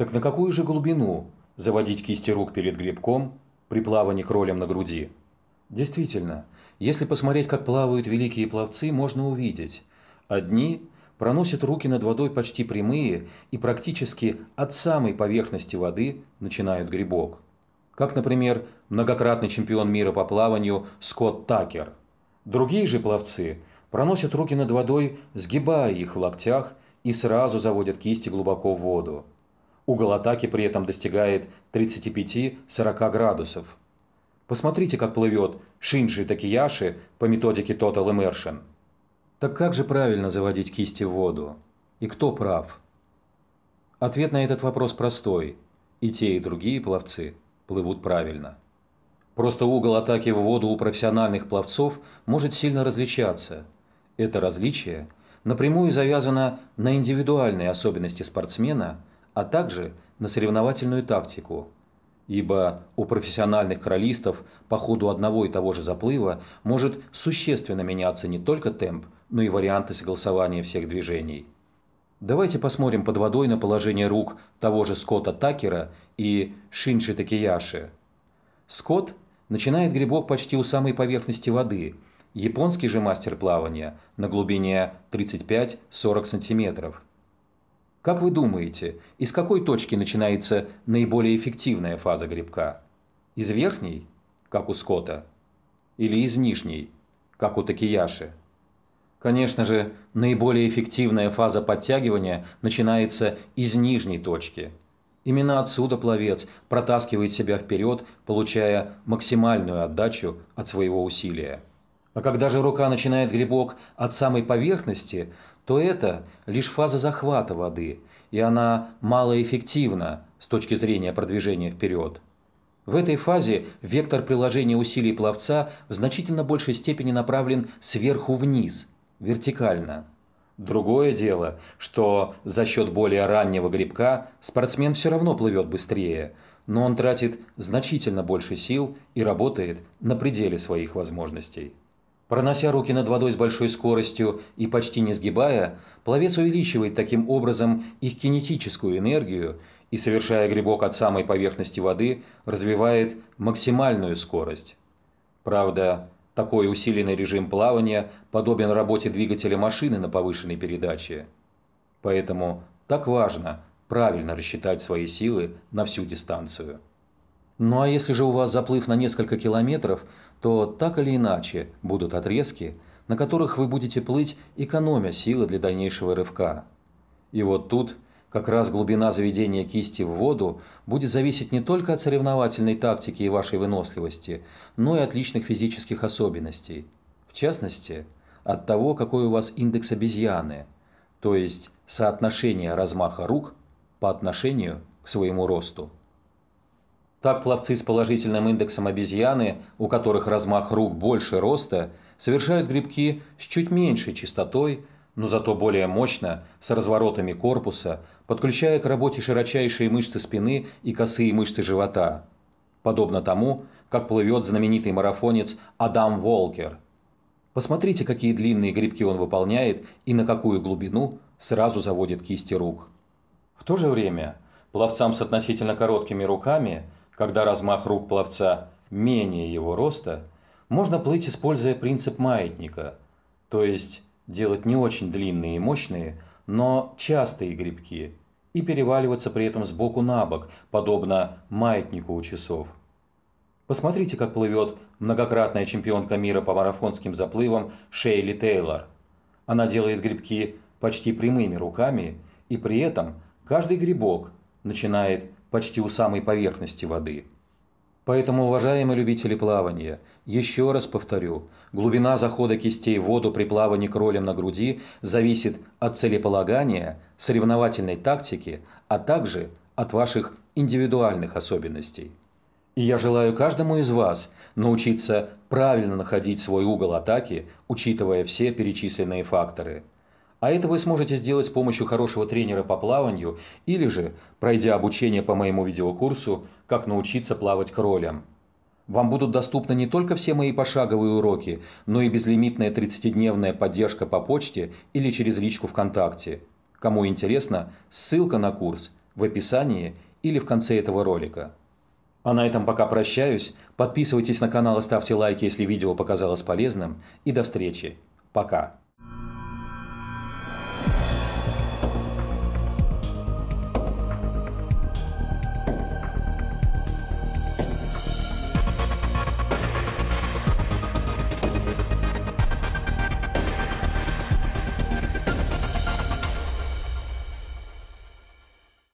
Так на какую же глубину заводить кисти рук перед грибком при плавании кролем на груди? Действительно, если посмотреть, как плавают великие пловцы, можно увидеть. Одни проносят руки над водой почти прямые и практически от самой поверхности воды начинают грибок. Как, например, многократный чемпион мира по плаванию Скотт Такер. Другие же пловцы проносят руки над водой, сгибая их в локтях и сразу заводят кисти глубоко в воду. Угол атаки при этом достигает 35-40 градусов. Посмотрите, как плывет Шинджи Такияши по методике Total Immersion. Так как же правильно заводить кисти в воду? И кто прав? Ответ на этот вопрос простой. И те, и другие пловцы плывут правильно. Просто угол атаки в воду у профессиональных пловцов может сильно различаться. Это различие напрямую завязано на индивидуальные особенности спортсмена – а также на соревновательную тактику, ибо у профессиональных королистов по ходу одного и того же заплыва может существенно меняться не только темп, но и варианты согласования всех движений. Давайте посмотрим под водой на положение рук того же Скотта Такера и Шинши Такияши. Скотт начинает грибок почти у самой поверхности воды, японский же мастер плавания на глубине 35-40 сантиметров – как вы думаете, из какой точки начинается наиболее эффективная фаза грибка? Из верхней, как у скота? Или из нижней, как у такияши? Конечно же, наиболее эффективная фаза подтягивания начинается из нижней точки. Именно отсюда пловец протаскивает себя вперед, получая максимальную отдачу от своего усилия. А когда же рука начинает грибок от самой поверхности – то это лишь фаза захвата воды, и она малоэффективна с точки зрения продвижения вперед. В этой фазе вектор приложения усилий пловца в значительно большей степени направлен сверху вниз, вертикально. Другое дело, что за счет более раннего грибка спортсмен все равно плывет быстрее, но он тратит значительно больше сил и работает на пределе своих возможностей. Пронося руки над водой с большой скоростью и почти не сгибая, пловец увеличивает таким образом их кинетическую энергию и, совершая грибок от самой поверхности воды, развивает максимальную скорость. Правда, такой усиленный режим плавания подобен работе двигателя машины на повышенной передаче. Поэтому так важно правильно рассчитать свои силы на всю дистанцию. Ну а если же у вас заплыв на несколько километров, то так или иначе будут отрезки, на которых вы будете плыть, экономя силы для дальнейшего рывка. И вот тут как раз глубина заведения кисти в воду будет зависеть не только от соревновательной тактики и вашей выносливости, но и от личных физических особенностей. В частности, от того, какой у вас индекс обезьяны, то есть соотношение размаха рук по отношению к своему росту. Так пловцы с положительным индексом обезьяны, у которых размах рук больше роста, совершают грибки с чуть меньшей частотой, но зато более мощно, с разворотами корпуса, подключая к работе широчайшие мышцы спины и косые мышцы живота. Подобно тому, как плывет знаменитый марафонец Адам Волкер. Посмотрите, какие длинные грибки он выполняет и на какую глубину сразу заводит кисти рук. В то же время пловцам с относительно короткими руками – когда размах рук пловца менее его роста, можно плыть, используя принцип маятника, то есть делать не очень длинные и мощные, но частые грибки и переваливаться при этом с боку на бок, подобно маятнику у часов. Посмотрите, как плывет многократная чемпионка мира по марафонским заплывам Шейли Тейлор. Она делает грибки почти прямыми руками, и при этом каждый грибок начинает почти у самой поверхности воды. Поэтому, уважаемые любители плавания, еще раз повторю, глубина захода кистей в воду при плавании кролем на груди зависит от целеполагания, соревновательной тактики, а также от ваших индивидуальных особенностей. И я желаю каждому из вас научиться правильно находить свой угол атаки, учитывая все перечисленные факторы – а это вы сможете сделать с помощью хорошего тренера по плаванию или же, пройдя обучение по моему видеокурсу «Как научиться плавать кролем». Вам будут доступны не только все мои пошаговые уроки, но и безлимитная 30-дневная поддержка по почте или через личку ВКонтакте. Кому интересно, ссылка на курс в описании или в конце этого ролика. А на этом пока прощаюсь. Подписывайтесь на канал и ставьте лайки, если видео показалось полезным. И до встречи. Пока.